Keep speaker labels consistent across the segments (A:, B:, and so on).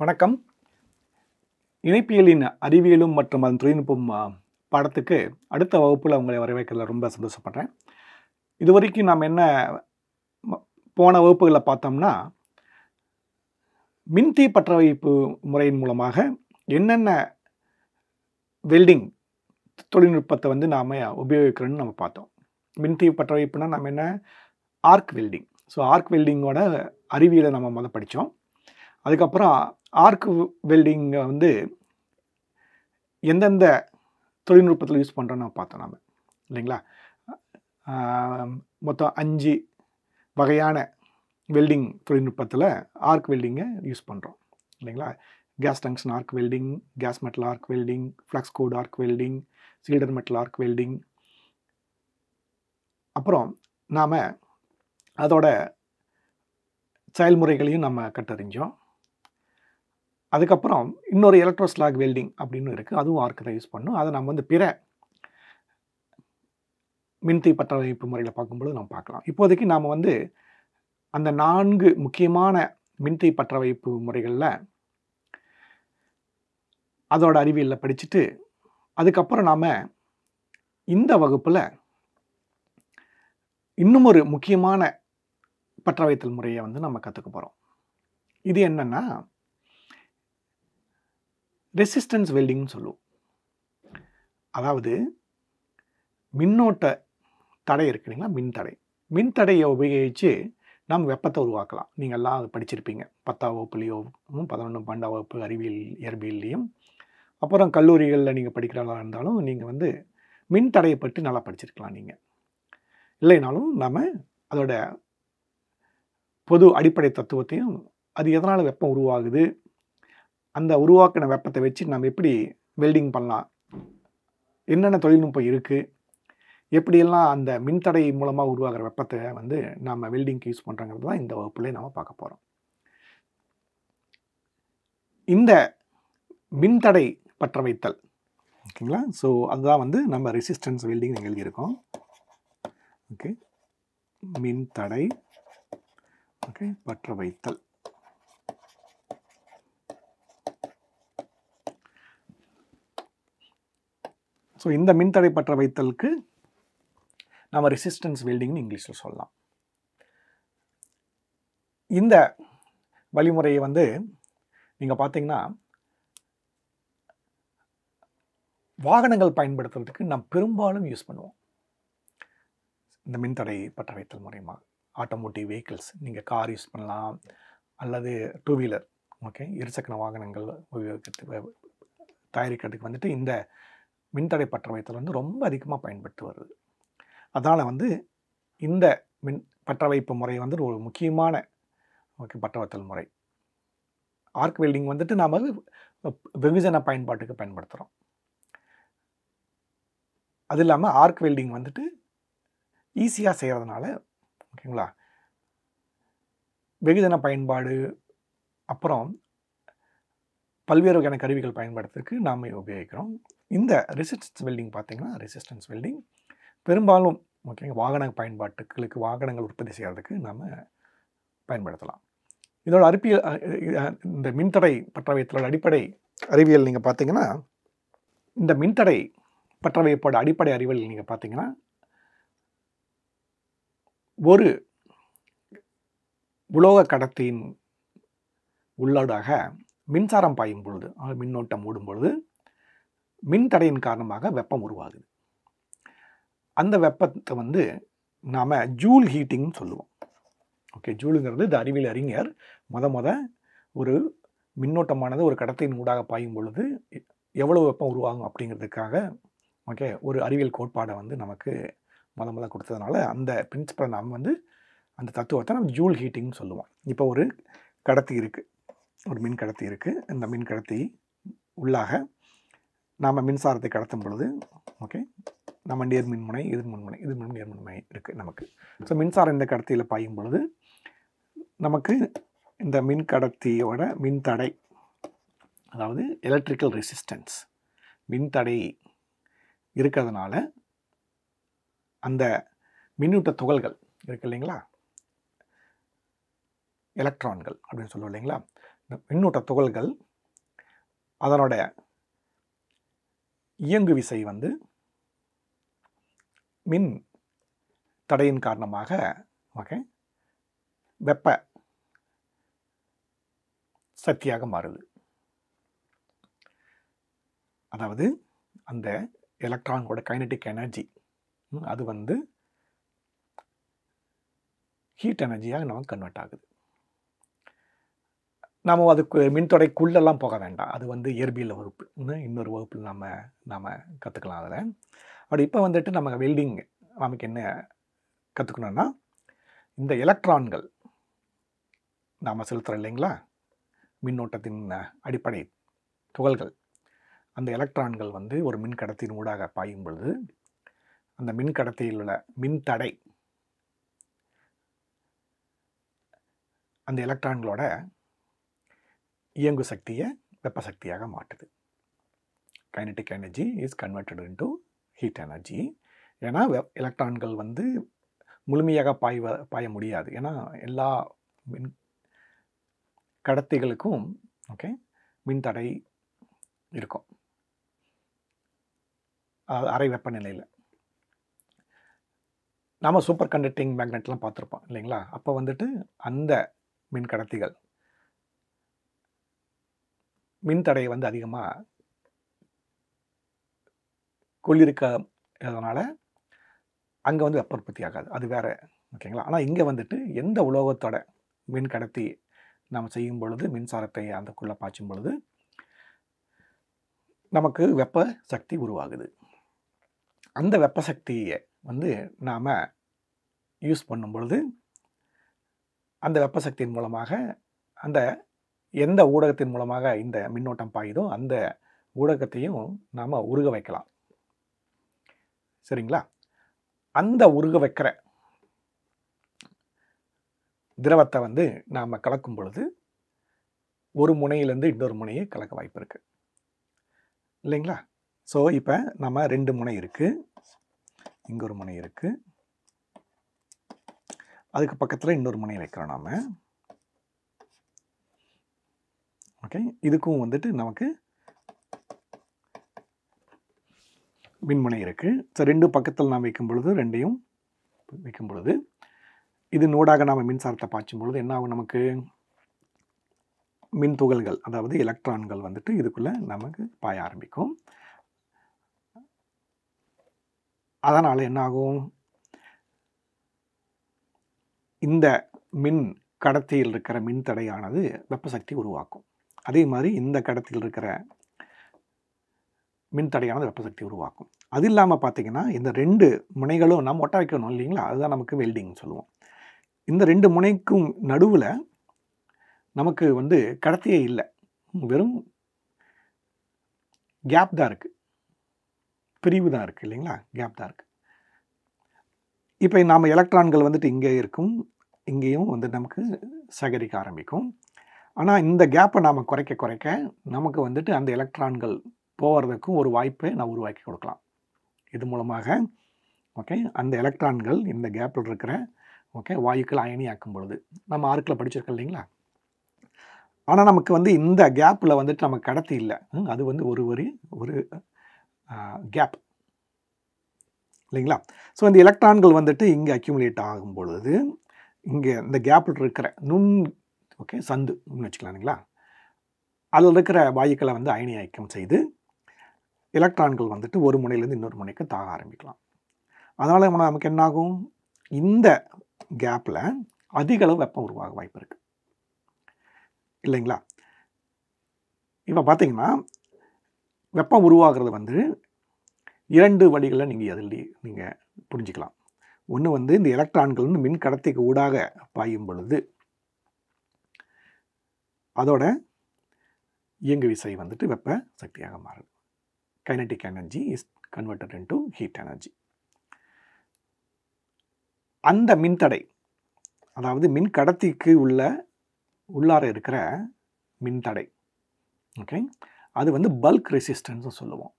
A: வணக்கம் இணைப்பியலின் அறிவியலும் மற்றும் அதன் தொழில்நுட்பம் பாடத்துக்கு அடுத்த வகுப்பில் உங்களை வரவேற்கிறதுல ரொம்ப சந்தோஷப்படுறேன் இது வரைக்கும் நாம் என்ன போன வகுப்புகளில் பார்த்தோம்னா மின்தீ பற்ற முறையின் மூலமாக என்னென்ன வெல்டிங் தொழில்நுட்பத்தை வந்து நாம் உபயோகிக்கிறோன்னு நம்ம பார்த்தோம் மின்தீ பற்ற வைப்புனா நம்ம என்ன ஆர்க் வெல்டிங் ஸோ ஆர்க் வெல்டிங்கோட அறிவியலை நம்ம முதல்ல படித்தோம் அதுக்கப்புறம் ஆர்க்கு வெல்டிங்கை வந்து எந்தெந்த தொழில்நுட்பத்தில் யூஸ் பண்ணுறோன்னு பார்த்தோம் நாம் இல்லைங்களா மொத்தம் அஞ்சு வகையான வெல்டிங் தொழில்நுட்பத்தில் ஆர்க் வெல்டிங்கை யூஸ் பண்ணுறோம் இல்லைங்களா gas tungsten arc welding gas metal arc welding flux coat arc welding shielded metal arc welding அப்புறம் நாம் அதோட செயல்முறைகளையும் நம்ம கட்டறிஞ்சோம் அதுக்கப்புறம் இன்னொரு எலக்ட்ரோஸ்லாக் வெல்டிங் அப்படின்னு இருக்குது அதுவும் ஆர்க்கு தான் யூஸ் பண்ணும் அதை நம்ம வந்து பிற மின்தி பற்றவைப்பு முறையில் பார்க்கும்பொழுது நம்ம பார்க்கலாம் இப்போதைக்கு நாம் வந்து அந்த நான்கு முக்கியமான மின்தி பற்றவைப்பு முறைகளில் அதோட அறிவியலில் படிச்சுட்டு அதுக்கப்புறம் நாம் இந்த வகுப்பில் இன்னும் ஒரு முக்கியமான பற்றவைத்தல் முறையை வந்து நம்ம கற்றுக்க போகிறோம் இது என்னென்னா ரெசிஸ்டன்ஸ் வெல்டிங்னு சொல்லுவோம் அதாவது மின்னோட்ட தடை இருக்கு இல்லைங்களா மின் தடை உபயோகித்து நாம் வெப்பத்தை உருவாக்கலாம் நீங்கள்லாம் அது படிச்சிருப்பீங்க பத்தாம் வகுப்புலேயோ பதினொன்று பன்னெண்டாம் வகுப்பு அறிவியல் இயற்பியல்லையும் அப்புறம் கல்லூரிகளில் நீங்கள் படிக்கிறவங்களா இருந்தாலும் நீங்கள் வந்து மின் பற்றி நல்லா படிச்சிருக்கலாம் நீங்கள் இல்லைனாலும் நாம் அதோட பொது அடிப்படை தத்துவத்தையும் அது எதனால் வெப்பம் உருவாகுது அந்த உருவாக்கின வெப்பத்தை வச்சு நம்ம எப்படி வெல்டிங் பண்ணலாம் என்னென்ன தொழில்நுட்பம் இருக்குது எப்படியெல்லாம் அந்த மின்தடை மூலமாக உருவாகிற வெப்பத்தை வந்து நம்ம வெல்டிங்க்கு யூஸ் பண்ணுறங்கிறது தான் இந்த வகுப்புலேயே நம்ம பார்க்க போகிறோம் இந்த மின்தடை பற்ற வைத்தல் ஓகேங்களா ஸோ அதுதான் வந்து நம்ம ரெசிஸ்டன்ஸ் வெல்டிங் எழுதியிருக்கோம் ஓகே மின்தடை ஓகே பற்ற வைத்தல் ஸோ இந்த மின்தடை பற்ற வைத்தலுக்கு நம்ம ரெசிஸ்டன்ஸ் வெல்டிங்னு இங்கிலீஷில் சொல்லலாம் இந்த வழிமுறையை வந்து நீங்கள் பார்த்தீங்கன்னா வாகனங்கள் பயன்படுத்துறதுக்கு நாம் பெரும்பாலும் யூஸ் பண்ணுவோம் இந்த மின்தடை பற்ற வைத்தல் மூலயமா ஆட்டோமோட்டிவ் வெஹிக்கிள்ஸ் நீங்கள் கார் யூஸ் பண்ணலாம் அல்லது டூ வீலர் ஓகே இருசக்கர வாகனங்கள் உபயோகிக்கிறதுக்கு தயாரிக்கிறதுக்கு வந்துட்டு இந்த மின்தடை பற்றவைத்தல் வந்து ரொம்ப அதிகமாக பயன்பட்டு வருது அதனால் வந்து இந்த மின் பற்றவைப்பு முறை வந்து ஒரு முக்கியமான பற்றவைத்தல் வைத்தல் முறை ஆர்க் வெல்டிங் வந்துட்டு நாம் வெகுஜன பயன்பாட்டுக்கு பயன்படுத்துகிறோம் அது இல்லாமல் ஆர்க் வெல்டிங் வந்துட்டு ஈஸியாக செய்கிறதுனால ஓகேங்களா வெகுஜன பயன்பாடு அப்புறம் பல்வேறு வகையான கருவிகள் பயன்படுத்துறதுக்கு நாம் உபயோகிக்கிறோம் இந்த ரெசிஸ்டன்ஸ் வெல்டிங் பார்த்திங்கன்னா ரெசிஸ்டன்ஸ் வெல்டிங் பெரும்பாலும் ஓகேங்க வாகன பயன்பாட்டுகளுக்கு வாகனங்கள் உற்பத்தி செய்கிறதுக்கு நாம் பயன்படுத்தலாம் இதோட அறிவியல் இந்த மின்தடை பற்றவையத்தோட அடிப்படை அறிவியல் நீங்கள் பார்த்தீங்கன்னா இந்த மின்தடை பற்றவையப்போட அடிப்படை அறிவியல் நீங்கள் பார்த்தீங்கன்னா ஒரு உலோக கடத்தியின் உள்ளூடாக மின்சாரம் பாயும் பொழுது மின்னோட்டம் ஓடும் பொழுது மின் தடையின் காரணமாக வெப்பம் உருவாகுது அந்த வெப்பத்தை வந்து நாம் ஜூல் ஹீட்டிங்னு சொல்லுவோம் ஓகே ஜூலுங்கிறது இந்த அறிவியல் அறிஞர் மொத மொத ஒரு மின்னோட்டமானது ஒரு கடத்தின் ஊடாக பாயும் பொழுது எவ்வளவு வெப்பம் உருவாகும் அப்படிங்கிறதுக்காக ஓகே ஒரு அறிவியல் கோட்பாடை வந்து நமக்கு மொத முத கொடுத்ததுனால அந்த பிரின்சிபலை நாம் வந்து அந்த தத்துவத்தை நம்ம ஜூல் ஹீட்டிங்னு சொல்லுவோம் இப்போ ஒரு கடத்தி இருக்குது ஒரு மின் கடத்தி இருக்குது இந்த மின் கடத்தி உள்ளாக நாம் மின்சாரத்தை கடத்தும் பொழுது ஓகே நம்ம நேர்மின்முனை எதிர்மின்முனை எதிர்மின் நேர்மின்முனை இருக்குது நமக்கு ஸோ மின்சாரம் இந்த கடத்தியில் பாயும் பொழுது நமக்கு இந்த மின் கடத்தியோட மின்தடை அதாவது எலக்ட்ரிக்கல் ரெசிஸ்டன்ஸ் மின்தடை இருக்கிறதுனால அந்த மின்னூட்ட துகள்கள் இருக்கு இல்லைங்களா எலக்ட்ரான்கள் அப்படின்னு சொல்லுவோம் இல்லைங்களா இந்த மின்னூட்ட துகள்கள் அதனோட இயங்கு விசை வந்து மின் தடையின் காரணமாக ஓகே வெப்ப சக்தியாக மாறுது அதாவது அந்த எலக்ட்ரானோட கைனட்டிக் எனர்ஜி அது வந்து ஹீட் எனர்ஜியாக நமக்கு கன்வெர்ட் ஆகுது நாம் அதுக்கு மின்தொடைக்குள்ளெல்லாம் போக வேண்டாம் அது வந்து இயற்பியல் வகுப்பு இன்னொரு வகுப்பில் நாம் நாம் கற்றுக்கலாம் அதில் அப்படி இப்போ வந்துட்டு நம்ம வெல்டிங் நமக்கு என்ன கற்றுக்கணுன்னா இந்த எலக்ட்ரான்கள் நாம் செலுத்துகிறோம் இல்லைங்களா மின்னோட்டத்தின் அடிப்படை துகள்கள் அந்த எலக்ட்ரான்கள் வந்து ஒரு மின்கடத்தின் ஊடாக பாயும் பொழுது அந்த மின் கடத்தியில் உள்ள மின்தடை அந்த எலக்ட்ரான்களோட இயங்கு சக்தியை வெப்ப சக்தியாக மாற்றுது kinetic energy is converted into heat energy ஏன்னா எலக்ட்ரான்கள் வந்து முழுமையாக வ பாய முடியாது ஏன்னா எல்லா மின் கடத்திகளுக்கும் ஓகே மின்தடை இருக்கும் அரை வெப்பநிலையில் நாம் சூப்பர் கண்டக்டிங் மேக்னெட்லாம் பார்த்துருப்போம் இல்லைங்களா அப்போ வந்துட்டு அந்த மின் கடத்திகள் மின்தடையை வந்து அதிகமாக கொள்ளிருக்க அதனால் அங்கே வந்து வெப்ப உற்பத்தி ஆகாது அது வேறு ஓகேங்களா ஆனால் இங்கே வந்துட்டு எந்த உலோகத்தோட மின் கடத்தி நம்ம செய்யும் பொழுது மின்சாரத்தை அந்தக்குள்ளே பாய்ச்சும் பொழுது நமக்கு வெப்ப சக்தி உருவாகுது அந்த வெப்ப சக்தியை வந்து நாம் யூஸ் பண்ணும் பொழுது அந்த வெப்ப சக்தியின் மூலமாக அந்த எந்த ஊடகத்தின் மூலமாக இந்த மின்னோட்டம் பாயுதோ அந்த ஊடகத்தையும் நாம் உருக வைக்கலாம் சரிங்களா அந்த உருக வைக்கிற திரவத்தை வந்து நாம் கலக்கும் பொழுது ஒரு முனையிலேருந்து இன்னொரு முனையை கலக்க வாய்ப்பு இருக்குது இல்லைங்களா ஸோ இப்போ நம்ம ரெண்டு முனை இருக்குது இங்கே ஒரு முனை இருக்குது அதுக்கு பக்கத்தில் இன்னொரு முனை வைக்கிறோம் நாம் ஓகே இதுக்கும் வந்துட்டு நமக்கு மின்முனை இருக்குது ஸோ ரெண்டு பக்கத்தில் நாம் வைக்கும் பொழுது ரெண்டையும் வைக்கும் பொழுது இது நோடாக நாம் மின்சாரத்தை பாய்ச்சும் பொழுது என்ன ஆகும் நமக்கு மின் துகள்கள் அதாவது எலக்ட்ரான்கள் வந்துட்டு இதுக்குள்ளே நமக்கு பாய ஆரம்பிக்கும் அதனால் என்னாகும் இந்த மின் கடத்தியில் இருக்கிற மின்தடையானது வெப்பசக்தி உருவாக்கும் அதே மாதிரி இந்த கடத்தில் இருக்கிற மின்தடையானது வெப்பசக்தி உருவாக்கும் அது இல்லாமல் பார்த்திங்கன்னா இந்த ரெண்டு முனைகளும் நாம் ஒட்ட வைக்கணும் இல்லைங்களா அதுதான் நமக்கு வெல்டிங்னு சொல்லுவோம் இந்த ரெண்டு முனைக்கும் நடுவில் நமக்கு வந்து கடத்தியே இல்லை வெறும் கேப் தான் இருக்குது பிரிவு தான் இருக்குது இல்லைங்களா கேப் தான் இருக்குது இப்போ நாம் எலக்ட்ரான்கள் வந்துட்டு இங்கே இருக்கும் இங்கேயும் வந்து நமக்கு சேகரிக்க ஆரம்பிக்கும் ஆனால் இந்த கேப்பை நாம் குறைக்க குறைக்க நமக்கு வந்துட்டு அந்த எலக்ட்ரான்கள் போகிறதுக்கும் ஒரு வாய்ப்பை நான் உருவாக்கி கொடுக்கலாம் இது மூலமாக ஓகே அந்த எலக்ட்ரான்கள் இந்த கேப்பில் இருக்கிற ஓகே வாயுக்கள் ஆக்கும் பொழுது நம்ம ஆர்க்கில் படிச்சிருக்கோம் இல்லைங்களா ஆனால் நமக்கு வந்து இந்த கேப்பில் வந்துட்டு நமக்கு கடத்தி இல்லை அது வந்து ஒரு ஒரு ஒரு கேப் இல்லைங்களா ஸோ இந்த எலக்ட்ரான்கள் வந்துட்டு இங்கே அக்யூமுலேட் ஆகும் பொழுது இங்கே இந்த கேப்பில் இருக்கிற நுண் ஓகே சந்து வச்சுக்கலாம்ங்களா அதில் இருக்கிற வாயுக்களை வந்து அயனியாக்கம் செய்து எலக்ட்ரான்கள் வந்துட்டு ஒரு முனையிலேருந்து இன்னொரு முனைக்கு தாக ஆரம்பிக்கலாம் அதனால் நமக்கு என்னாகும் இந்த கேப்பில் அதிக அளவு வெப்பம் உருவாக வாய்ப்பு இருக்குது இல்லைங்களா இப்போ பார்த்தீங்கன்னா வெப்பம் உருவாகிறது வந்து இரண்டு வழிகளில் நீங்கள் அதில் நீங்கள் புரிஞ்சுக்கலாம் ஒன்று வந்து இந்த எலக்ட்ரான்கள் வந்து மின் கடத்திக்கு ஊடாக பாயும் பொழுது அதோட இயங்கு விசை வந்துட்டு வெப்ப சக்தியாக மாறுது kinetic energy is converted to heat energy அந்த மின்தடை அதாவது மின் கடத்திக்கு உள்ள உள்ளார இருக்கிற மின்தடை ஓகே அது வந்து பல்க் ரெசிஸ்டன்ஸ் சொல்லுவோம்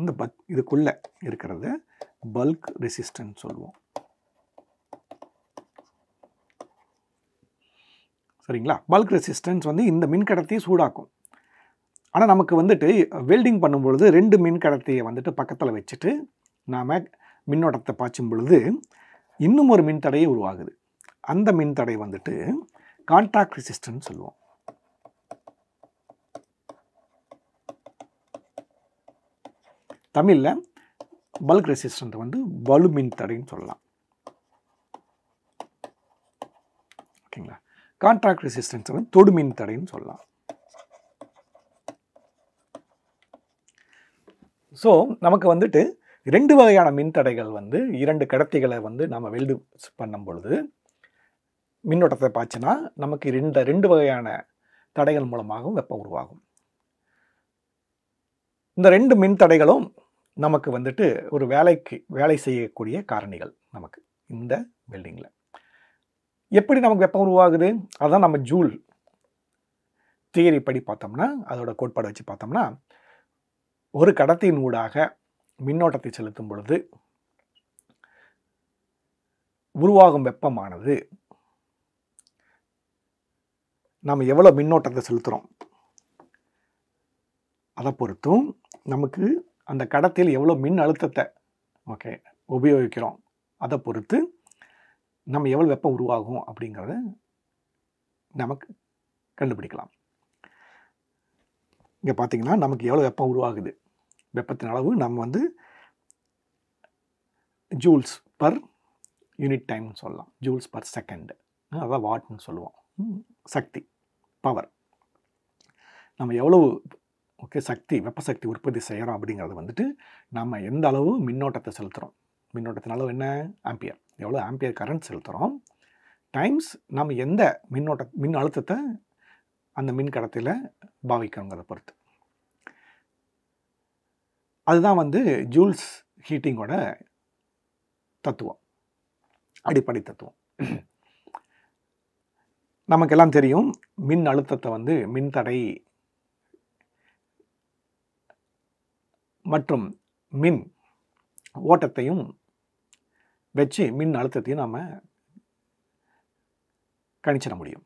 A: இந்த பக் இதுக்குள்ளே இருக்கிறது பல்க் ரெசிஸ்டன்ஸ் சொல்லுவோம் சரிங்களா பல்க் ரெசிஸ்டன்ஸ் வந்து இந்த மின்கடத்தியை சூடாக்கும் ஆனால் நமக்கு வந்துட்டு வெல்டிங் பண்ணும்பொழுது ரெண்டு மின்கடத்தையை வந்துட்டு பக்கத்தில் வச்சுட்டு நாம் மின்னோட்டத்தை பாய்ச்சும் பொழுது இன்னும் ஒரு மின்தடையை உருவாகுது அந்த மின்தடை வந்துட்டு கான்டாக்ட் ரெசிஸ்டன்ஸ் சொல்லுவோம் தமிழில் பல்க் ரெசிஸ்டன்ட் வந்து பலு மின் தடைன்னு சொல்லலாம் ஓகேங்களா கான்ட்ராக்ட் ரெசிஸ்டன்ஸ் வந்து தொடுமின் தடைன்னு சொல்லலாம் ஸோ நமக்கு வந்துட்டு ரெண்டு வகையான மின்தடைகள் வந்து இரண்டு கடத்திகளை வந்து நம்ம வெல்டு பண்ணும் பொழுது மின்னோட்டத்தை பாய்ச்சினா நமக்கு ரெண்டு ரெண்டு வகையான தடைகள் மூலமாகவும் வெப்பம் உருவாகும் இந்த ரெண்டு மின்தடைகளும் நமக்கு வந்துட்டு ஒரு வேலைக்கு வேலை செய்யக்கூடிய காரணிகள் நமக்கு இந்த வெல்டிங்கில் எப்படி நமக்கு வெப்பம் உருவாகுது அதுதான் நம்ம ஜூல் தியரி படி பார்த்தோம்னா அதோட கோட்பாடு வச்சு பார்த்தோம்னா ஒரு கடத்தியின் ஊடாக மின்னோட்டத்தை செலுத்தும் பொழுது உருவாகும் வெப்பமானது நாம் எவ்வளோ மின்னோட்டத்தை செலுத்துகிறோம் அதை பொறுத்தும் நமக்கு அந்த கடத்தில் எவ்வளோ மின் அழுத்தத்தை ஓகே உபயோகிக்கிறோம் அதை பொறுத்து நம்ம எவ்வளோ வெப்பம் உருவாகும் அப்படிங்கிறத நமக்கு கண்டுபிடிக்கலாம் இங்கே பார்த்திங்கன்னா நமக்கு எவ்வளோ வெப்பம் உருவாகுது வெப்பத்தின் அளவு நம்ம வந்து ஜூல்ஸ் பர் யூனிட் டைம்னு சொல்லலாம் ஜூல்ஸ் பர் செகண்டு அதான் வாட்னு சொல்லுவோம் சக்தி பவர் நம்ம எவ்வளவு ஓகே சக்தி வெப்பசக்தி உற்பத்தி செய்கிறோம் அப்படிங்கிறது வந்துட்டு நம்ம எந்த அளவு மின்னோட்டத்தை செலுத்துகிறோம் மின்னோட்டத்தின் அளவு என்ன ஆம்பியர் எவ்வளோ ஆம்பியர் கரண்ட் செலுத்துகிறோம் டைம்ஸ் நம்ம எந்த மின்னோட்ட மின் அழுத்தத்தை அந்த மின் கடத்தில் பாவிக்கிறோங்கிறத பொறுத்து அதுதான் வந்து ஜூல்ஸ் ஹீட்டிங்கோட தத்துவம் அடிப்படை தத்துவம் நமக்கெல்லாம் தெரியும் மின் அழுத்தத்தை வந்து மின்தடை மற்றும் மின் ஓட்டத்தையும் வச்சு மின் அழுத்தத்தையும் நம்ம கணிச்சிட முடியும்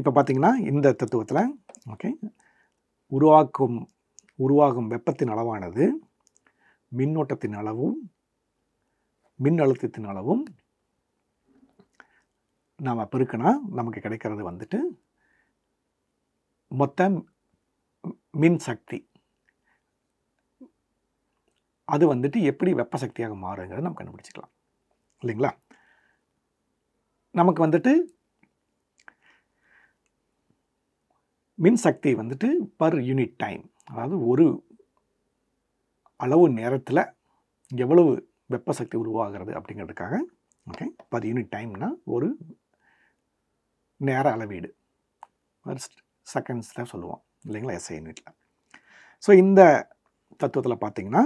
A: இப்போ பார்த்திங்கன்னா இந்த தத்துவத்தில் ஓகே உருவாக்கும் உருவாகும் வெப்பத்தின் அளவானது மின்னோட்டத்தின் அளவும் மின் அழுத்தத்தின் அளவும் நாம் பெருக்கினா நமக்கு கிடைக்கிறது வந்துட்டு மொத்த மின் சக்தி அது வந்துட்டு எப்படி வெப்ப சக்தியாக மாறுங்கிறத நம்ம கண்டுபிடிச்சிக்கலாம் இல்லைங்களா நமக்கு வந்துட்டு மின்சக்தி வந்துட்டு பர் யூனிட் டைம் அதாவது ஒரு அளவு நேரத்தில் எவ்வளவு வெப்ப சக்தி உருவாகிறது அப்படிங்கிறதுக்காக ஓகே பர் யூனிட் டைம்னால் ஒரு நேர அளவீடு ஃபர்ஸ்ட் செகண்ட்ஸில் சொல்லுவோம் இல்லைங்களா எஸ்ஐ யூனிட்டில் ஸோ இந்த தத்துவத்தில் பார்த்திங்கன்னா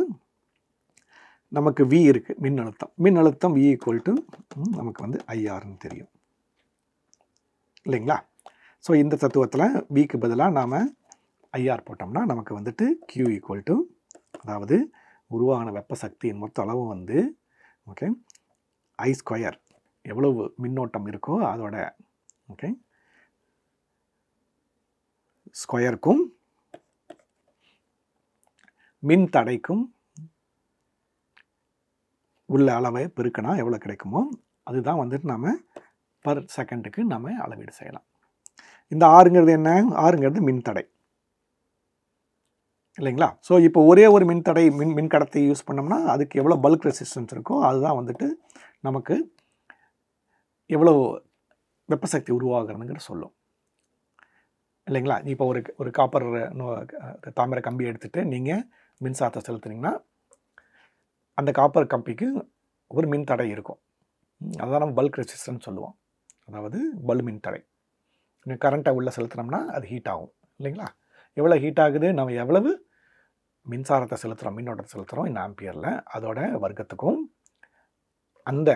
A: நமக்கு வி இருக்குது மின் அழுத்தம் மின் அழுத்தம் வி ஈக்குவல் டு நமக்கு வந்து ஐஆர்னு தெரியும் இல்லைங்களா ஸோ இந்த தத்துவத்தில் விக்கு பதிலாக நாம் ஐஆர் போட்டோம்னா நமக்கு வந்துட்டு கியூ ஈக்குவல் டு அதாவது உருவான வெப்ப சக்தியின் மொத்த அளவு வந்து ஓகே ஐ ஸ்கொயர் எவ்வளவு மின்னோட்டம் இருக்கோ அதோட ஓகே ஸ்கொயருக்கும் மின் தடைக்கும் உள்ள அளவை பெருக்கினா எவ்வளோ கிடைக்குமோ அதுதான் வந்துட்டு நம்ம பர் செகண்டுக்கு நம்ம அளவீடு செய்யலாம் இந்த ஆறுங்கிறது என்ன ஆறுங்கிறது மின்தடை இல்லைங்களா ஸோ இப்போ ஒரே ஒரு மின்தடை மின் மின்கடத்தை யூஸ் பண்ணோம்னா அதுக்கு எவ்வளோ பல்க் ரெசிஸ்டன்ஸ் இருக்கோ அதுதான் வந்துட்டு நமக்கு எவ்வளோ வெப்பசக்தி உருவாகிறதுங்கிற சொல்லும் இல்லைங்களா இப்போ ஒரு ஒரு காப்பர் தாமிர கம்பி எடுத்துகிட்டு நீங்கள் மின்சாரத்தை செலுத்துனீங்கன்னா அந்த காப்பர் கம்பிக்கு ஒரு மின் தடை இருக்கும் அதான் நம்ம பல்க் ரெசிஸ்டன்ஸ் சொல்லுவோம் அதாவது பல் மின் தடை கரண்ட்டை உள்ளே செலுத்துனோம்னா அது ஹீட் ஆகும் இல்லைங்களா எவ்வளோ ஹீட் ஆகுது நம்ம எவ்வளவு மின்சாரத்தை செலுத்துகிறோம் மின்னோட்டத்தை செலுத்துகிறோம் இந்த ஆம்பியரில் அதோட வர்க்கத்துக்கும் அந்த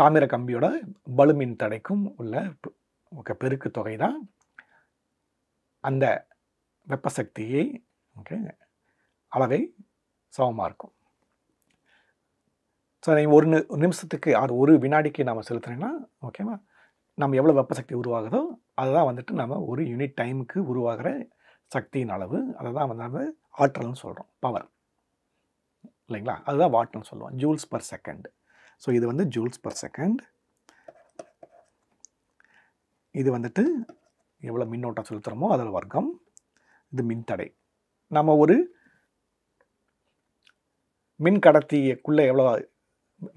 A: தாமிர கம்பியோட பலுமின் தடைக்கும் உள்ள பெருக்கு தொகை தான் அந்த வெப்பசக்தியை ஓகே அளவை சமமாக இருக்கும் ஸோ நீங்கள் ஒரு நிமிஷத்துக்கு அது ஒரு வினாடிக்கு நம்ம செலுத்துறேன்னா ஓகேவா நம்ம எவ்வளோ வெப்ப சக்தி உருவாகுதோ அதுதான் வந்துட்டு நம்ம ஒரு யூனிட் டைமுக்கு உருவாகிற சக்தியின் அளவு அதை தான் வந்து நம்ம ஆற்றல்னு சொல்கிறோம் பவர் இல்லைங்களா அதுதான் வாட்னு சொல்லுவோம் ஜூல்ஸ் பர் செகண்ட் ஸோ இது வந்து ஜூல்ஸ் பர் செகண்ட் இது வந்துட்டு எவ்வளோ மின்னோட்டம் செலுத்துகிறோமோ அதில் வர்க்கம் இது மின்தடை நம்ம ஒரு மின் கடத்திக்குள்ளே எவ்வளோ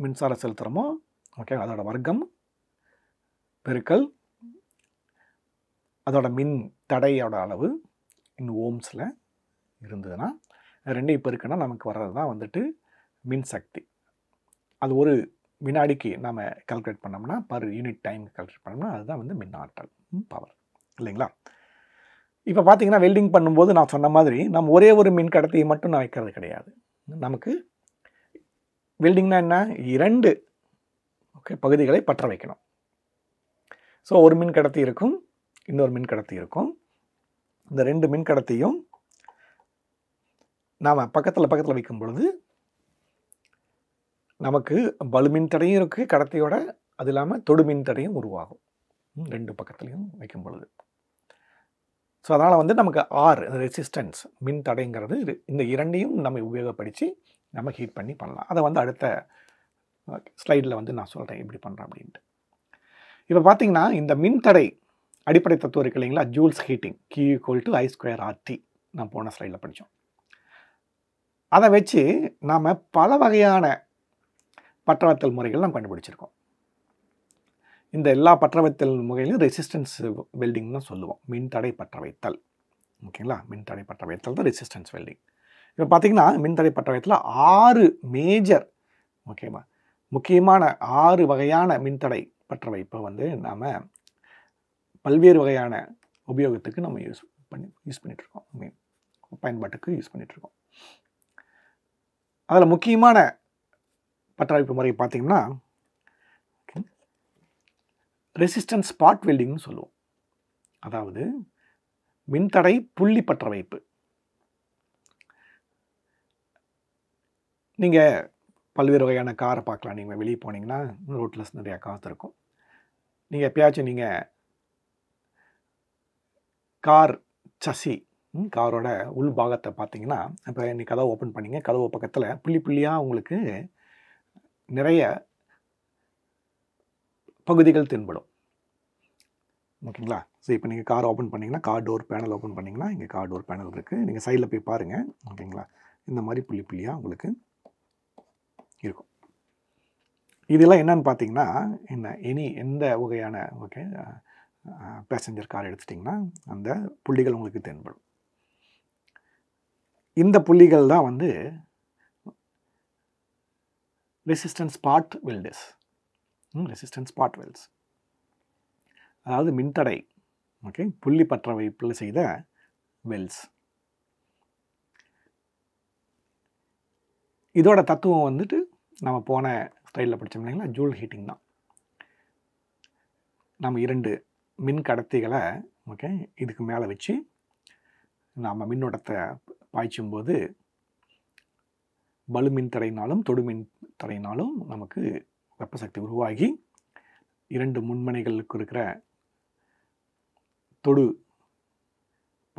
A: மின்சாரம் செலுத்துகிறோமோ ஓகே அதோட வர்க்கம் பெருக்கல் அதோட மின் தடையோட அளவு இன் ஓம்ஸில் இருந்ததுன்னா ரெண்டையும் பெருக்கினா நமக்கு வர்றது தான் வந்துட்டு மின் சக்தி அது ஒரு வினாடிக்கு நாம் கல்குலேட் பண்ணோம்னா பர் யூனிட் டைம் கல்குலேட் பண்ணோம்னா அதுதான் வந்து மின் ஆற்றல் பவர் இல்லைங்களா இப்போ பார்த்திங்கன்னா வெல்டிங் பண்ணும்போது நான் சொன்ன மாதிரி நம்ம ஒரே ஒரு மின் கடத்தியை மட்டும் நான் வைக்கிறது கிடையாது நமக்கு வெல்டிங்னா என்ன இரண்டு ஓகே பகுதிகளை பற்ற வைக்கணும் ஸோ ஒரு மின் கடத்தி இருக்கும் இன்னொரு மின் கடத்தி இருக்கும் இந்த ரெண்டு மின் கடத்தியும் நாம் பக்கத்தில் பக்கத்தில் வைக்கும் பொழுது நமக்கு பலுமின் தடையும் இருக்குது கடத்தியோட அது இல்லாமல் தொடு மின் தடையும் உருவாகும் ரெண்டு பக்கத்துலேயும் வைக்கும் பொழுது ஸோ அதனால் வந்து நமக்கு ஆறு ரெசிஸ்டன்ஸ் மின் தடைங்கிறது இந்த இரண்டையும் நம்ம உபயோகப்படுத்தி நம்ம ஹீட் பண்ணி பண்ணலாம் அதை வந்து அடுத்த ஸ்லைடில் வந்து நான் சொல்கிறேன் எப்படி பண்ணுறேன் அப்படின்ட்டு இப்போ பார்த்தீங்கன்னா இந்த மின்தடை அடிப்படை தத்துவம் இருக்குது இல்லைங்களா Joule's heating Q equal to I square RT நான் போன ஸ்லைடில் படித்தோம் அதை வச்சு நாம் பல வகையான பற்றவத்தல் முறைகள் நம்ம கண்டுபிடிச்சிருக்கோம் இந்த எல்லா பற்றவைத்தல் முறையிலும் ரெசிஸ்டன்ஸ் வெல்டிங் தான் சொல்லுவோம் மின்தடை பற்றவைத்தல் ஓகேங்களா மின்தடை பற்றவைத்தல் தான் ரெசிஸ்டன்ஸ் வெல்டிங் இப்போ பார்த்திங்கன்னா மின்தடை பட்டவயத்தில் ஆறு மேஜர் ஓகேவா முக்கியமான ஆறு வகையான மின்தடை பற்ற வைப்பை வந்து நாம் பல்வேறு வகையான உபயோகத்துக்கு நம்ம யூஸ் பண்ணி யூஸ் பண்ணிகிட்ருக்கோம் மீன் பயன்பாட்டுக்கு யூஸ் பண்ணிகிட்ருக்கோம் அதில் முக்கியமான பற்றவைப்பு முறை பார்த்திங்கன்னா ரெசிஸ்டன்ஸ் ஸ்பாட் வெல்டிங்னு சொல்லுவோம் அதாவது மின்தடை புள்ளி பற்ற வைப்பு நீங்கள் பல்வேறு வகையான காரை பார்க்கலாம் நீங்கள் வெளியே போனீங்கன்னா ரோட்டில் நிறையா காசு இருக்கும் நீங்கள் எப்பயாச்சும் நீங்கள் கார் சசி காரோட உள்பாகத்தை பார்த்தீங்கன்னா இப்போ இன்றைக்கி கதவை ஓப்பன் பண்ணிங்க கதவு பக்கத்தில் புள்ளி புள்ளியாக உங்களுக்கு நிறைய பகுதிகள் தென்படும் ஓகேங்களா ஸோ இப்போ நீங்கள் கார் ஓப்பன் பண்ணிங்கன்னா கார் டோர் பேனல் ஓப்பன் பண்ணிங்கன்னா இங்கே கார் டோர் பேனல் இருக்குது நீங்கள் சைடில் போய் பாருங்கள் ஓகேங்களா இந்த மாதிரி புள்ளி புள்ளியாக உங்களுக்கு இருக்கும் இதெல்லாம் என்னன்னு பார்த்தீங்கன்னா என்ன எனி எந்த வகையான ஓகே பேசஞ்சர் கார் எடுத்துட்டிங்கன்னா அந்த புள்ளிகள் உங்களுக்கு தென்படும் இந்த புள்ளிகள் தான் வந்து resistance spot welds resistance spot welds அதாவது மின்தடை ஓகே புள்ளி பற்ற வைப்பில் செய்த வெல்ஸ் இதோட தத்துவம் வந்துட்டு நம்ம போன ஸ்டைலில் படித்தோம் இல்லைங்களா ஜூல் ஹீட்டிங் தான் நம்ம இரண்டு மின் கடத்திகளை ஓகே இதுக்கு மேலே வச்சு நாம் மின்னோட்டத்தை பாய்ச்சும்போது பலுமின் தடையினாலும் தொடுமின் தடையினாலும் நமக்கு வெப்பசக்தி உருவாகி இரண்டு முன்மனைகளுக்கு இருக்கிற தொடு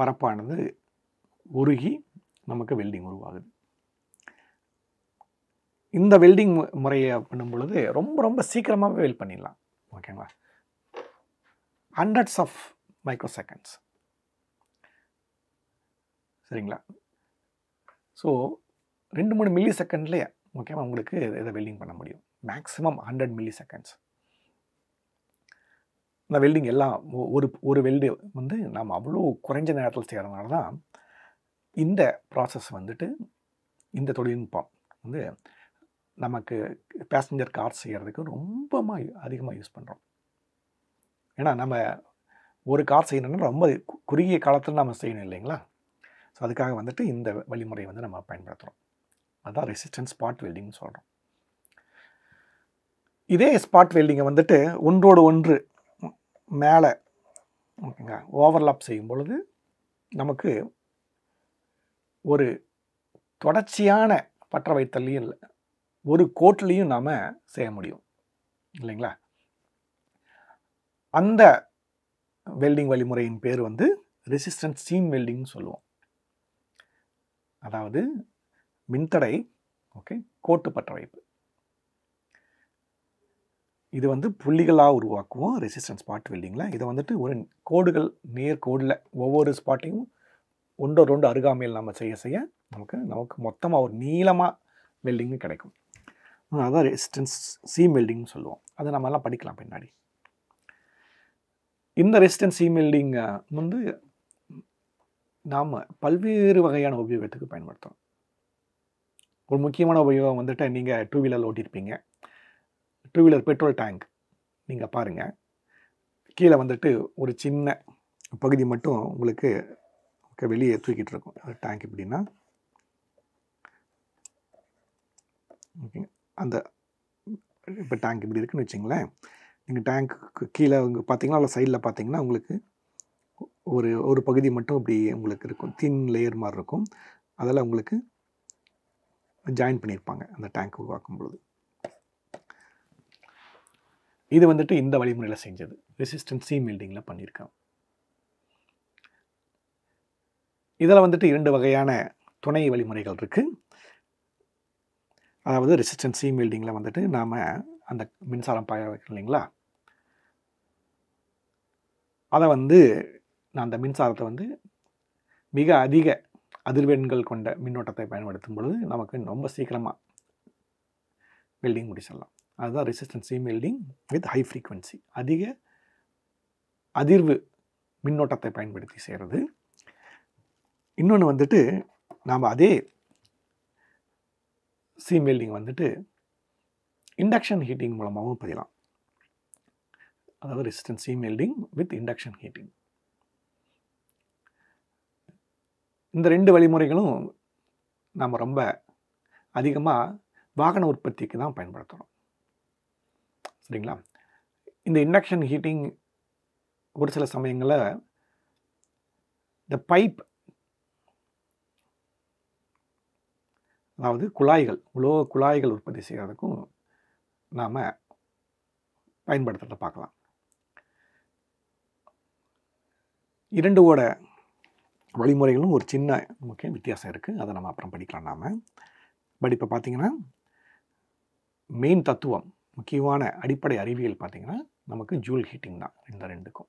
A: பரப்பானது உருகி நமக்கு வெல்டிங் உருவாகுது இந்த வெல்டிங் முறையை பண்ணும் பொழுது ரொம்ப ரொம்ப சீக்கிரமாகவே வெல்ட் பண்ணிடலாம் ஓகேங்களா ஹண்ட்ரட்ஸ் ஆஃப் மைக்ரோ செகண்ட்ஸ் சரிங்களா ஸோ ரெண்டு மூணு மில்லி செகண்ட்லேயே ஓகேவா உங்களுக்கு இதை வெல்டிங் பண்ண முடியும் மேக்ஸிமம் ஹண்ட்ரட் மில்லி செகண்ட்ஸ் இந்த வெல்டிங் எல்லாம் ஒரு ஒரு வெல்டு வந்து நாம் அவ்வளோ குறைஞ்ச நேரத்தில் செய்கிறதுனால தான் இந்த ப்ராசஸ் வந்துட்டு இந்த தொழில்நுட்பம் வந்து நமக்கு பேசஞ்சர் கார் செய்கிறதுக்கு ரொம்பமாக அதிகமாக யூஸ் பண்ணுறோம் ஏன்னா நம்ம ஒரு கார் செய்யணும்னா ரொம்ப குறுகிய காலத்தில் நம்ம செய்யணும் இல்லைங்களா ஸோ அதுக்காக வந்துட்டு இந்த வழிமுறையை வந்து நம்ம பயன்படுத்துகிறோம் அதுதான் ரெசிஸ்டன்ஸ் ஸ்பாட் வெல்டிங்னு சொல்கிறோம் இதே ஸ்பாட் வெல்டிங்கை வந்துட்டு ஒன்றோடு ஒன்று மேலே ஓகேங்க ஓவர்லாப் செய்யும் பொழுது நமக்கு ஒரு தொடர்ச்சியான பற்ற வைத்தல்லையும் இல்லை ஒரு கோட்லேயும் நாம் செய்ய முடியும் இல்லைங்களா அந்த வெல்டிங் வழிமுறையின் பேர் வந்து ரெசிஸ்டன்ஸ் ஸ்டீம் வெல்டிங்னு சொல்லுவோம் அதாவது மின்தடை ஓகே கோட்டு பற்ற வைப்பு இது வந்து புள்ளிகளாக உருவாக்குவோம் ரெசிஸ்டன்ஸ் ஸ்பாட் வெல்டிங்கில் இதை வந்துட்டு ஒரு கோடுகள் நேர் கோடில் ஒவ்வொரு ஸ்பாட்டையும் ஒன்றோ ஒன்று அருகாமையில் நம்ம செய்ய செய்ய நமக்கு நமக்கு மொத்தமாக ஒரு நீளமாக வெல்டிங்கு கிடைக்கும் அதான் ரெசிஸ்டன்ஸ் சீ மெல்டிங்னு சொல்லுவோம் அதை நம்மலாம் படிக்கலாம் பின்னாடி இந்த ரெசிஸ்டன்ஸ் சீ மெல்டிங் வந்து நாம் பல்வேறு வகையான உபயோகத்துக்கு பயன்படுத்தணும் ஒரு முக்கியமான உபயோகம் வந்துட்டு நீங்கள் டூ வீலர் ஓட்டியிருப்பீங்க டூ வீலர் பெட்ரோல் டேங்க் நீங்கள் பாருங்கள் கீழே வந்துட்டு ஒரு சின்ன பகுதி மட்டும் உங்களுக்கு வெளியே தூக்கிட்டு இருக்கும் டேங்க் எப்படின்னா ஓகேங்க அந்த இப்போ டேங்க் இப்படி இருக்குன்னு வச்சிங்களேன் நீங்கள் டேங்க்கு கீழே அவங்க பார்த்தீங்கன்னா அதில் சைடில் பார்த்தீங்கன்னா உங்களுக்கு ஒரு ஒரு பகுதி மட்டும் இப்படி உங்களுக்கு இருக்கும் தின் லேயர் மாதிரி இருக்கும் அதில் உங்களுக்கு ஜாயின் பண்ணியிருப்பாங்க அந்த டேங்க் உருவாக்கும் பொழுது இது வந்துட்டு இந்த வழிமுறையில் செஞ்சது ரெசிஸ்டன்ஸ் சீம் மெல்டிங்கில் பண்ணியிருக்கேன் இதில் வந்துட்டு இரண்டு வகையான துணை வழிமுறைகள் இருக்குது அதாவது ரெசிஸ்டன்ஸ் சீம் வெல்டிங்கில் வந்துட்டு நாம் அந்த மின்சாரம் பாய வைக்கணும் இல்லைங்களா அதை வந்து நான் அந்த மின்சாரத்தை வந்து மிக அதிக அதிர்வெண்கள் கொண்ட மின்னோட்டத்தை பயன்படுத்தும் பொழுது நமக்கு ரொம்ப சீக்கிரமாக வெல்டிங் முடிச்சிடலாம் அதுதான் resistance seam welding with high frequency அதிக அதிர்வு மின்னோட்டத்தை பயன்படுத்தி செய்கிறது இன்னொன்று வந்துட்டு நாம் அதே சீம் வெல்டிங் வந்துட்டு இண்டக்ஷன் ஹீட்டிங் மூலமாகவும் பதிலாம் அதாவது resistance seam welding with induction heating இந்த ரெண்டு வழிமுறைகளும் நாம் ரொம்ப அதிகமாக வாகன உற்பத்திக்கு தான் பயன்படுத்துகிறோம் சரிங்களா இந்த இண்டக்ஷன் ஹீட்டிங் ஒரு சில சமயங்களில் த பைப் அதாவது குழாய்கள் உலோக குழாய்கள் உற்பத்தி செய்கிறதுக்கும் நாம் பயன்படுத்துகிறத பார்க்கலாம் ஓட வழிமுறைகளும் ஒரு சின்ன முக்கிய வித்தியாசம் இருக்குது அதை நம்ம அப்புறம் படிக்கலாம் நாம் பட் இப்போ பார்த்திங்கன்னா மெயின் தத்துவம் முக்கியமான அடிப்படை அறிவியல் பார்த்திங்கன்னா நமக்கு ஜூல் ஹீட்டிங் தான் இந்த ரெண்டுக்கும்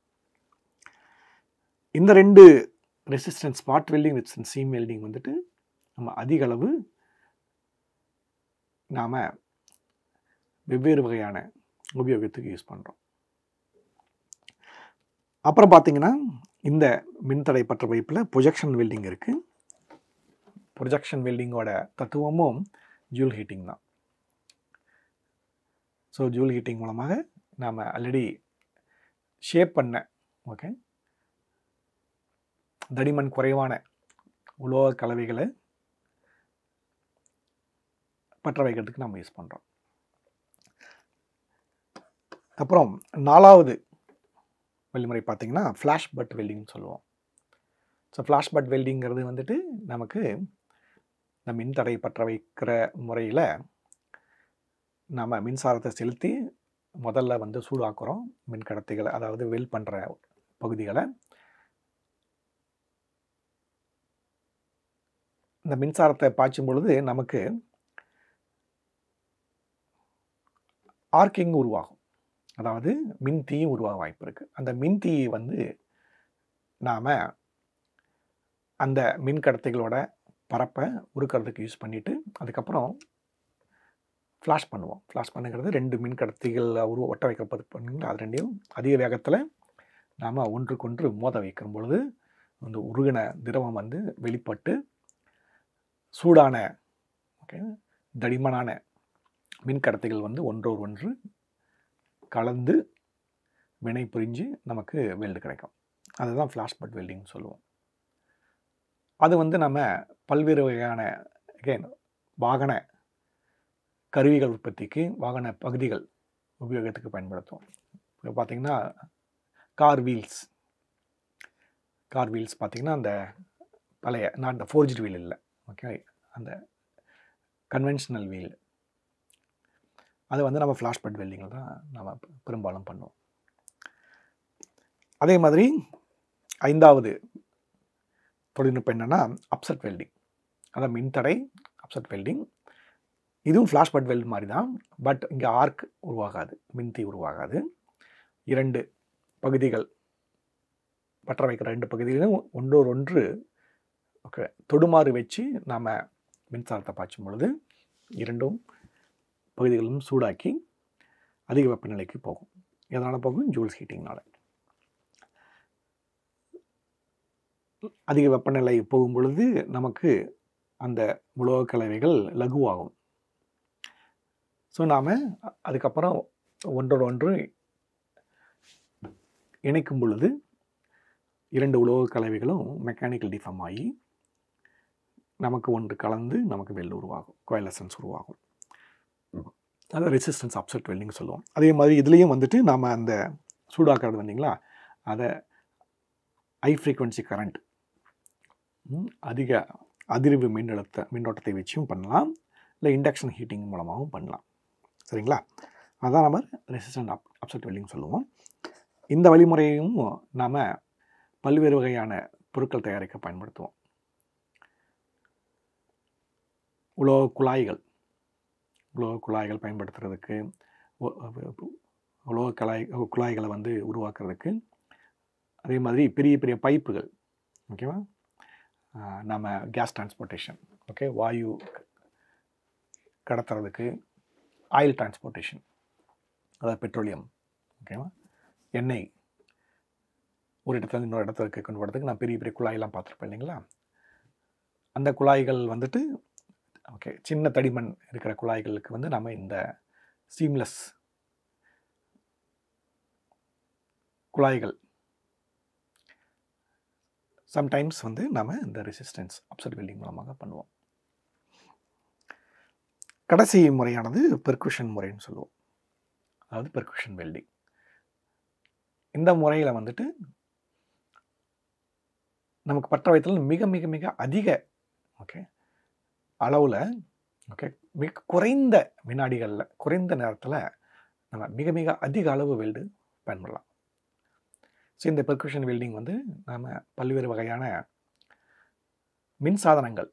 A: இந்த ரெண்டு resistance spot welding resistance seam welding வந்துட்டு நம்ம அதிகளவு நாம் வெவ்வேறு வகையான உபயோகத்துக்கு யூஸ் பண்ணுறோம் அப்புறம் பார்த்திங்கன்னா இந்த மின்தடை பற்ற வைப்பில் ப்ரொஜெக்ஷன் வெல்டிங் இருக்குது ப்ரொஜெக்ஷன் வெல்டிங்கோட தத்துவமும் ஜூல் ஹீட்டிங் தான் ஸோ ஜூல் ஹீட்டிங் மூலமாக நாம் ஆல்ரெடி ஷேப் பண்ண ஓகே தடிமன் குறைவான உலோக கலவைகளை பற்ற வைக்கிறதுக்கு நம்ம யூஸ் பண்ணுறோம் அப்புறம் நாலாவது வழிமுறை பார்த்திங்கன்னா ஃப்ளாஷ் பட் வெல்டிங்னு சொல்லுவோம் ஸோ ஃப்ளாஷ் பட் வெல்டிங்கிறது வந்துட்டு நமக்கு இந்த மின் தடை பற்ற வைக்கிற முறையில் நம்ம மின்சாரத்தை செலுத்தி முதல்ல வந்து சூடாக்குறோம் மின் கடத்திகளை அதாவது வெல் பண்ணுற பகுதிகளை இந்த மின்சாரத்தை பாய்ச்சும் பொழுது நமக்கு ஸ்பார்க்கிங் உருவாகும் அதாவது மின்தீயும் உருவாக வாய்ப்பு இருக்குது அந்த மின்தீயை வந்து நாம் அந்த மின் கடத்தைகளோட பரப்பை உருக்கிறதுக்கு யூஸ் பண்ணிவிட்டு அதுக்கப்புறம் ஃப்ளாஷ் பண்ணுவோம் ஃப்ளாஷ் பண்ணுங்கிறது ரெண்டு மின் உருவ ஒட்ட வைக்கிறப்பது பண்ணுங்களா அது ரெண்டையும் அதிக வேகத்தில் நாம் ஒன்றுக்கொன்று மோத வைக்கும் பொழுது அந்த உருகின திரவம் வந்து வெளிப்பட்டு சூடான ஓகே தடிமனான மின் கடத்திகள் வந்து ஒன்றோர் ஒன்று கலந்து வினை புரிஞ்சு நமக்கு வெல்டு கிடைக்கும் அதுதான் ஃப்ளாஷ்பட் வெல்டிங்னு சொல்லுவோம் அது வந்து நம்ம பல்வேறு வகையான கே வாகன கருவிகள் உற்பத்திக்கு வாகன பகுதிகள் உபயோகத்துக்கு பயன்படுத்துவோம் இப்போ பார்த்திங்கன்னா கார் வீல்ஸ் கார் வீல்ஸ் பார்த்திங்கன்னா அந்த பழைய நான் இந்த ஃபோர்ஜ் வீல் இல்லை ஓகே அந்த கன்வென்ஷனல் வீல் அதை வந்து நம்ம ஃப்ளாஷ் பட் வெல்டிங்கில் தான் நம்ம பெரும்பாலும் பண்ணுவோம் அதே மாதிரி ஐந்தாவது தொழில்நுட்பம் என்னென்னா அப்செட் வெல்டிங் அதான் மின்தடை அப்செட் வெல்டிங் இதுவும் ஃப்ளாஷ் பட் வெல்ட் மாதிரி தான் பட் இங்கே ஆர்க் உருவாகாது மின்தி உருவாகாது இரண்டு பகுதிகள் பற்ற வைக்கிற ரெண்டு பகுதிகளும் ஒன்றோர் ஒன்று ஓகே தொடுமாறு வச்சு நாம் மின்சாரத்தை பாய்ச்சும் பொழுது இரண்டும் பகுதிகளும் சூடாக்கி அதிக வெப்பநிலைக்கு போகும் எதனால் போகும் ஜூல்ஸ் ஹீட்டிங்னால் அதிக வெப்பநிலை போகும் பொழுது நமக்கு அந்த உலோக கலவைகள் லகுவாகும் ஸோ நாம் அதுக்கப்புறம் ஒன்றோட ஒன்று இணைக்கும் பொழுது இரண்டு உலோக கலவைகளும் மெக்கானிக்கல் டிஃபம் ஆகி நமக்கு ஒன்று கலந்து நமக்கு வெல் உருவாகும் கோயலசன்ஸ் உருவாகும் அதை ரெசிஸ்டன்ஸ் அப்செட் வெல்டிங் சொல்லுவோம் அதே மாதிரி இதுலேயும் வந்துட்டு நாம் அந்த சூடாக்கிறது வந்தீங்களா அதை ஹை ஃப்ரீக்குவென்சி கரண்ட் அதிக அதிர்வு மின்னழுத்த மின்னோட்டத்தை வச்சும் பண்ணலாம் இல்லை இண்டக்ஷன் ஹீட்டிங் மூலமாகவும் பண்ணலாம் சரிங்களா அதான் நம்ம ரெசிஸ்டன்ட் அப் அப்செட் வெல்டிங் சொல்லுவோம் இந்த வழிமுறையையும் நாம் பல்வேறு வகையான பொருட்கள் தயாரிக்க பயன்படுத்துவோம் உலோக குழாய்கள் உலோக குழாய்கள் பயன்படுத்துறதுக்கு உலோக கலாய் குழாய்களை வந்து உருவாக்குறதுக்கு அதே மாதிரி பெரிய பெரிய பைப்புகள் ஓகேவா நம்ம கேஸ் டிரான்ஸ்போர்ட்டேஷன் ஓகே வாயு கடத்துறதுக்கு ஆயில் டிரான்ஸ்போர்ட்டேஷன் அதாவது பெட்ரோலியம் ஓகேவா எண்ணெய் ஒரு இடத்துல இன்னொரு இடத்துக்கு கொண்டு வரதுக்கு நான் பெரிய பெரிய குழாயெல்லாம் பார்த்துருப்பேன் இல்லைங்களா அந்த குழாய்கள் வந்துட்டு ஓகே சின்ன தடிமண் இருக்கிற குழாய்களுக்கு வந்து நம்ம இந்த சீம்லெஸ் குழாய்கள் சம்டைம்ஸ் வந்து நம்ம இந்த ரெசிஸ்டன்ஸ் அப்சட் வெல்டிங் மூலமாக பண்ணுவோம் கடைசி முறையானது பெர்குஷன் முறைன்னு சொல்லுவோம் அதாவது பெர்குஷன் வெல்டிங் இந்த முறையில் வந்துட்டு நமக்கு பற்ற வயதில் மிக மிக மிக அதிக ஓகே அளவில் ஓகே மிக குறைந்த வினாடிகளில் குறைந்த நேரத்தில் நம்ம மிக மிக அதிக அளவு வெல்டு பயன்படலாம் ஸோ இந்த பெர்குஷன் வெல்டிங் வந்து நாம் பல்வேறு வகையான மின் சாதனங்கள்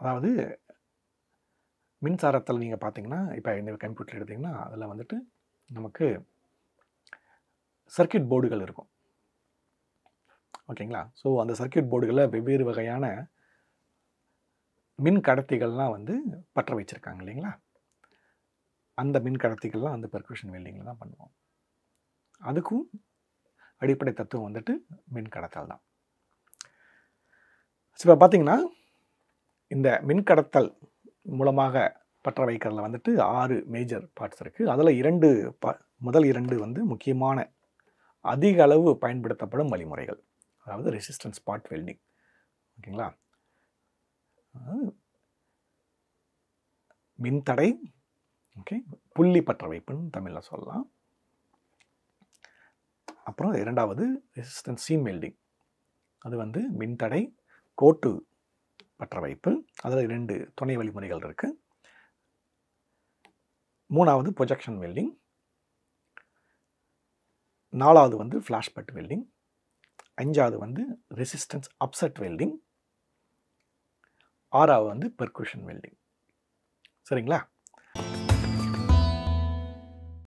A: அதாவது மின்சாரத்தில் நீங்கள் பார்த்தீங்கன்னா இப்போ இந்த கம்ப்யூட்டர் எடுத்திங்கன்னா அதில் வந்துட்டு நமக்கு சர்க்கியூட் போர்டுகள் இருக்கும் ஓகேங்களா ஸோ அந்த சர்க்கியூட் போர்டுகளில் வெவ்வேறு வகையான மின் கடத்திகள்லாம் வந்து பற்ற வச்சுருக்காங்க இல்லைங்களா அந்த மின் கடத்திகள்லாம் வந்து பெர்குஷன் வெல்டிங்கில் தான் பண்ணுவோம் அதுக்கும் அடிப்படை தத்துவம் வந்துட்டு மின் கடத்தல் தான் இப்போ பார்த்திங்கன்னா இந்த மின் கடத்தல் மூலமாக பற்ற வைக்கிறதுல வந்துட்டு ஆறு மேஜர் பார்ட்ஸ் இருக்குது அதில் இரண்டு ப முதல் இரண்டு வந்து முக்கியமான அதிக அளவு பயன்படுத்தப்படும் வழிமுறைகள் அதாவது ரெசிஸ்டன்ஸ் பார்ட் வெல்டிங் ஓகேங்களா மின்தடை ஓகே புள்ளி பற்ற வைப்புன்னு தமிழில் சொல்லலாம் அப்புறம் இரண்டாவது ரெசிஸ்டன்ஸ் சீம் வெல்டிங் அது வந்து மின்தடை கோட்டு பற்ற வைப்பு அதில் ரெண்டு துணை வழிமுறைகள் இருக்குது மூணாவது ப்ரொஜெக்ஷன் வெல்டிங் நாலாவது வந்து ஃப்ளாஷ்பட் வெல்டிங் அஞ்சாவது வந்து ரெசிஸ்டன்ஸ் அப்செட் வெல்டிங் ஆறாவது வந்து பெர்குஷன் வெல்டிங் சரிங்களா